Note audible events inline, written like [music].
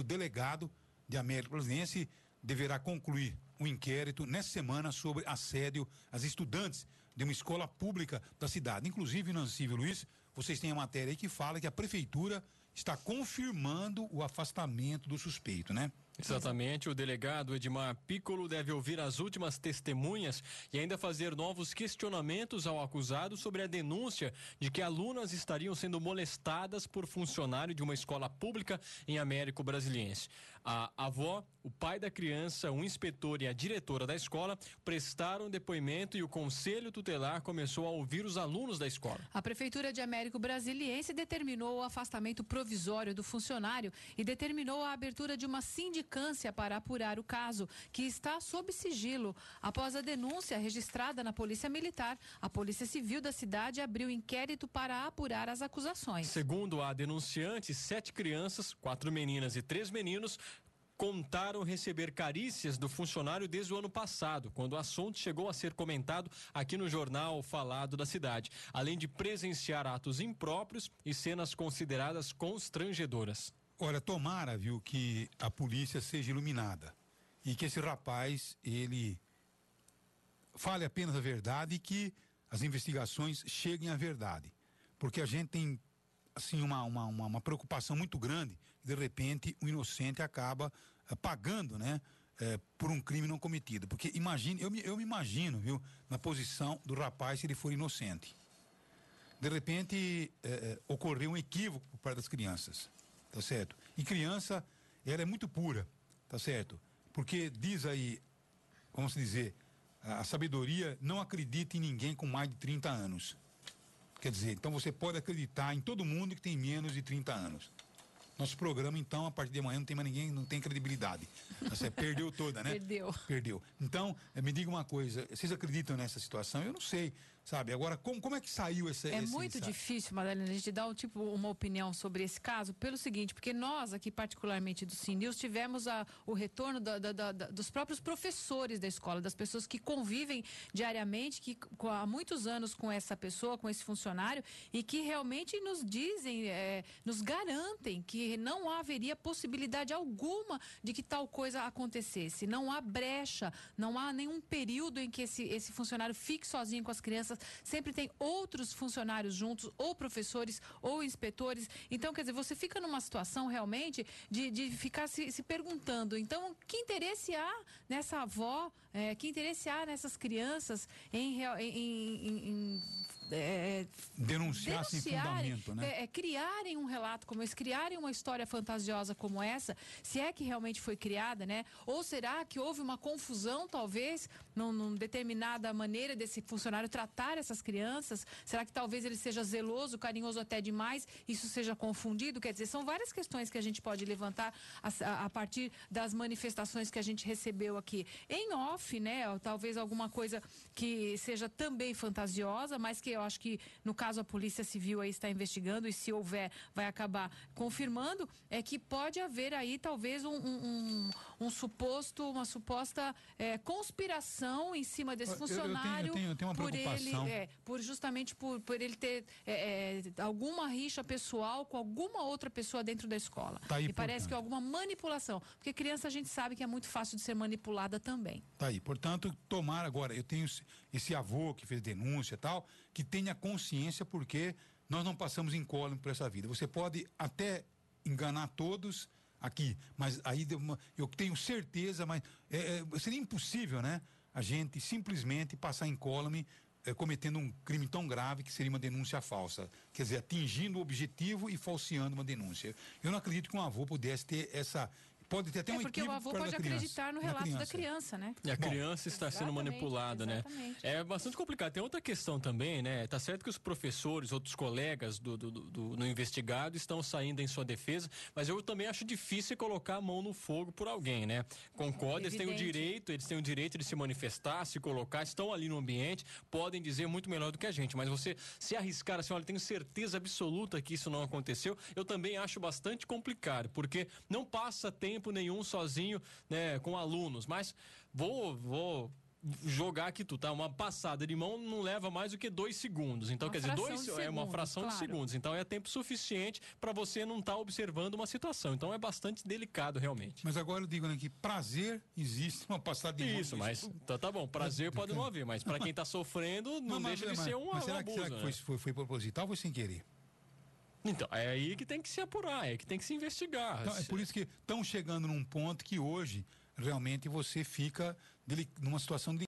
O delegado de América Brasiliense deverá concluir um inquérito nesta semana sobre assédio às estudantes de uma escola pública da cidade. Inclusive, Nancy e Luiz, vocês têm a matéria aí que fala que a prefeitura está confirmando o afastamento do suspeito, né? Exatamente. O delegado Edmar Piccolo deve ouvir as últimas testemunhas e ainda fazer novos questionamentos ao acusado sobre a denúncia de que alunas estariam sendo molestadas por funcionário de uma escola pública em Américo Brasiliense. A avó, o pai da criança, um inspetor e a diretora da escola prestaram depoimento e o conselho tutelar começou a ouvir os alunos da escola. A prefeitura de Américo Brasiliense determinou o afastamento provisório do funcionário e determinou a abertura de uma sindicato vacância para apurar o caso, que está sob sigilo. Após a denúncia registrada na Polícia Militar, a Polícia Civil da cidade abriu inquérito para apurar as acusações. Segundo a denunciante, sete crianças, quatro meninas e três meninos, contaram receber carícias do funcionário desde o ano passado, quando o assunto chegou a ser comentado aqui no jornal falado da cidade, além de presenciar atos impróprios e cenas consideradas constrangedoras. Olha, tomara, viu, que a polícia seja iluminada e que esse rapaz, ele fale apenas a verdade e que as investigações cheguem à verdade. Porque a gente tem, assim, uma, uma, uma, uma preocupação muito grande, de repente o inocente acaba eh, pagando, né, eh, por um crime não cometido. Porque imagine, eu me, eu me imagino, viu, na posição do rapaz se ele for inocente. De repente eh, eh ocorreu um equívoco por parte das crianças tá certo? E criança, ela é muito pura, tá certo? Porque diz aí, vamos dizer, a, a sabedoria não acredita em ninguém com mais de 30 anos. Quer dizer, então você pode acreditar em todo mundo que tem menos de 30 anos. Nosso programa, então, a partir de amanhã não tem mais ninguém, não tem credibilidade. Você tá perdeu toda, né? [laughs] Perdeu. Perdeu. Então, eh, me diga uma coisa, vocês acreditam nessa situação? Eu não sei. Sabe? Agora, como, como é que saiu esse. É esse, muito difícil, Madalena, a gente dar um, tipo, uma opinião sobre esse caso, pelo seguinte, porque nós, aqui, particularmente do CINews, tivemos a, o retorno da, da, da, dos próprios professores da escola, das pessoas que convivem diariamente, que há muitos anos com essa pessoa, com esse funcionário, e que realmente nos dizem, é, nos garantem que não haveria possibilidade alguma de que tal coisa acontecesse. Não há brecha, não há nenhum período em que esse, esse funcionário fique sozinho com as crianças sempre tem outros funcionários juntos, ou professores, ou inspetores. Então, quer dizer, você fica numa situação realmente de, de ficar se, se perguntando, então, que interesse há nessa avó, é, que interesse há nessas crianças em, em, em, em é, é, denunciar, denunciar sem fundamento, né? É, é, criarem um relato como esse, criarem uma história fantasiosa como essa, se é que realmente foi criada, né? Ou será que houve uma confusão, talvez, num, num determinada maneira desse funcionário tratar essas crianças? Será que talvez ele seja zeloso, carinhoso até demais, isso seja confundido? Quer dizer, são várias questões que a gente pode levantar a, a partir das manifestações que a gente recebeu aqui. Em off, né? Talvez alguma coisa que seja também fantasiosa, mas que eu acho que, no caso, a Polícia Civil aí está investigando e se houver, vai acabar confirmando, é que pode haver aí talvez um, um, um, suposto, uma suposta é, conspiração em cima desse funcionário. Eu, eu, tenho, eu, tenho, por ele, é, por justamente por, por ele ter é, é, alguma rixa pessoal com alguma outra pessoa dentro da escola. Tá aí, e parece que é alguma manipulação. Porque criança a gente sabe que é muito fácil de ser manipulada também. Tá aí. Portanto, tomar agora, eu tenho esse avô que fez denúncia e tal, que tenha consciência, porque nós não passamos incólume por essa vida. Você pode até enganar todos aqui, mas aí eu tenho certeza, mas é, é, seria impossível, né? A gente simplesmente passar incólume é, cometendo um crime tão grave que seria uma denúncia falsa. Quer dizer, atingindo o objetivo e falseando uma denúncia. Eu não acredito que um avô pudesse ter essa Pode ter até é um porque o avô pode acreditar no relato criança. da criança, né? E a Bom, criança está sendo manipulada, né? É bastante complicado. Tem outra questão também, né? Tá certo que os professores, outros colegas do, do, do, do investigado estão saindo em sua defesa, mas eu também acho difícil colocar a mão no fogo por alguém, né? Concordo, é eles têm o direito, eles têm o direito de se manifestar, se colocar, estão ali no ambiente, podem dizer muito melhor do que a gente, mas você se arriscar assim, olha, tenho certeza absoluta que isso não aconteceu, eu também acho bastante complicado, porque não passa tempo tempo nenhum sozinho, né, com alunos. Mas vou, vou jogar aqui tu, tá? Uma passada de mão não leva mais do que dois segundos. Então, uma quer dizer, dois segundo, é uma fração claro. de segundos. Então é tempo suficiente para você não estar tá observando uma situação. Então é bastante delicado realmente. Mas agora eu digo né, que prazer existe uma passada de mão. Isso, mas tá, tá bom, prazer pode não haver, mas para quem tá [laughs] sofrendo, não, deixa de mas, ser um, mas será, um abuso. Será que, né? foi, foi, foi proposital ou foi sem querer? Então, é aí que tem que se apurar, é que tem que se investigar. Então, é por isso que estão chegando num ponto que hoje realmente você fica numa situação de